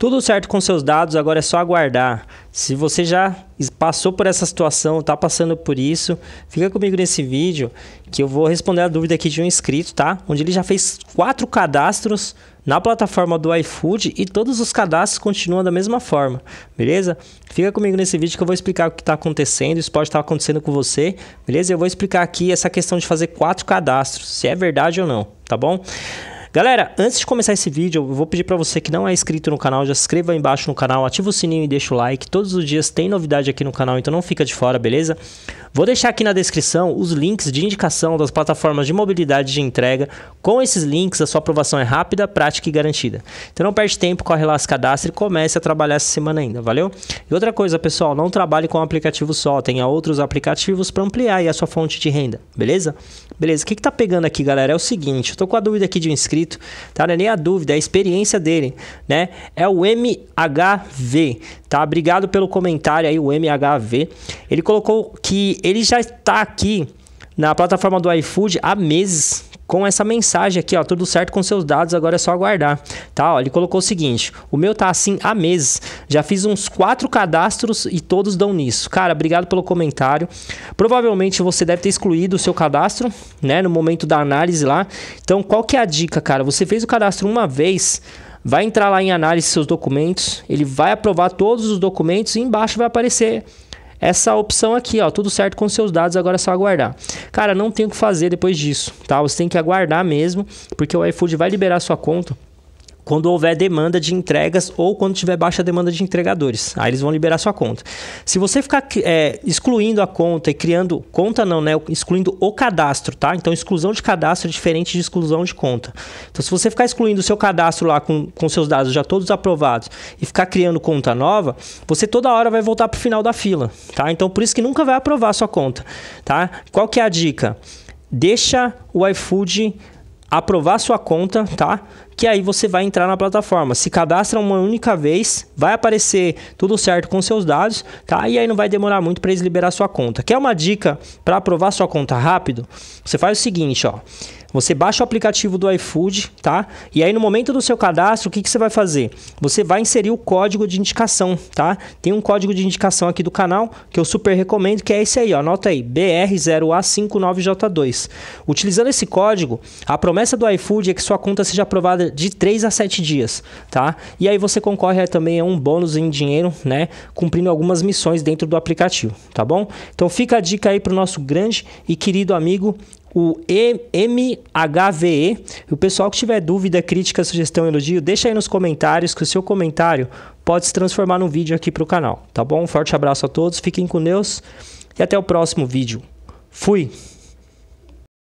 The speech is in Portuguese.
Tudo certo com seus dados, agora é só aguardar. Se você já passou por essa situação, está passando por isso, fica comigo nesse vídeo que eu vou responder a dúvida aqui de um inscrito, tá? Onde ele já fez quatro cadastros na plataforma do iFood e todos os cadastros continuam da mesma forma, beleza? Fica comigo nesse vídeo que eu vou explicar o que está acontecendo, isso pode estar tá acontecendo com você, beleza? Eu vou explicar aqui essa questão de fazer quatro cadastros, se é verdade ou não, tá bom? Galera, antes de começar esse vídeo, eu vou pedir para você que não é inscrito no canal, já se inscreva aí embaixo no canal, ativa o sininho e deixa o like. Todos os dias tem novidade aqui no canal, então não fica de fora, beleza? Vou deixar aqui na descrição os links de indicação das plataformas de mobilidade de entrega. Com esses links, a sua aprovação é rápida, prática e garantida. Então não perde tempo, corre lá, se cadastre e comece a trabalhar essa semana ainda, valeu? E outra coisa, pessoal, não trabalhe com um aplicativo só, tenha outros aplicativos para ampliar a sua fonte de renda, beleza? Beleza, o que, que tá pegando aqui, galera? É o seguinte, eu tô com a dúvida aqui de um inscrito, tá? Não é nem a dúvida, é a experiência dele, né? É o MHV tá? Obrigado pelo comentário aí, o MHV. Ele colocou que ele já está aqui na plataforma do iFood há meses com essa mensagem aqui, ó, tudo certo com seus dados, agora é só aguardar, tá? Ó, ele colocou o seguinte: o meu tá assim há meses, já fiz uns quatro cadastros e todos dão nisso. Cara, obrigado pelo comentário. Provavelmente você deve ter excluído o seu cadastro, né, no momento da análise lá. Então, qual que é a dica, cara? Você fez o cadastro uma vez, vai entrar lá em análise seus documentos, ele vai aprovar todos os documentos e embaixo vai aparecer essa opção aqui, ó, tudo certo com seus dados, agora é só aguardar. Cara, não tem o que fazer depois disso, tá? Você tem que aguardar mesmo, porque o iFood vai liberar sua conta quando houver demanda de entregas ou quando tiver baixa demanda de entregadores. Aí eles vão liberar sua conta. Se você ficar é, excluindo a conta e criando conta não, né? Excluindo o cadastro, tá? Então exclusão de cadastro é diferente de exclusão de conta. Então se você ficar excluindo o seu cadastro lá com, com seus dados já todos aprovados e ficar criando conta nova, você toda hora vai voltar para o final da fila, tá? Então por isso que nunca vai aprovar sua conta, tá? Qual que é a dica? Deixa o iFood aprovar sua conta, tá? que aí você vai entrar na plataforma. Se cadastra uma única vez, vai aparecer tudo certo com seus dados, tá? E aí não vai demorar muito para eles liberar sua conta. Quer uma dica para aprovar sua conta rápido? Você faz o seguinte, ó. Você baixa o aplicativo do iFood, tá? E aí no momento do seu cadastro, o que, que você vai fazer? Você vai inserir o código de indicação, tá? Tem um código de indicação aqui do canal que eu super recomendo, que é esse aí, ó. Anota aí, BR0A59J2. Utilizando esse código, a promessa do iFood é que sua conta seja aprovada de 3 a 7 dias, tá? E aí você concorre também a um bônus em dinheiro, né? Cumprindo algumas missões dentro do aplicativo, tá bom? Então fica a dica aí para o nosso grande e querido amigo o MHVE. O pessoal que tiver dúvida, crítica, sugestão, elogio, deixa aí nos comentários que o seu comentário pode se transformar num vídeo aqui para o canal, tá bom? Um forte abraço a todos, fiquem com Deus e até o próximo vídeo. Fui!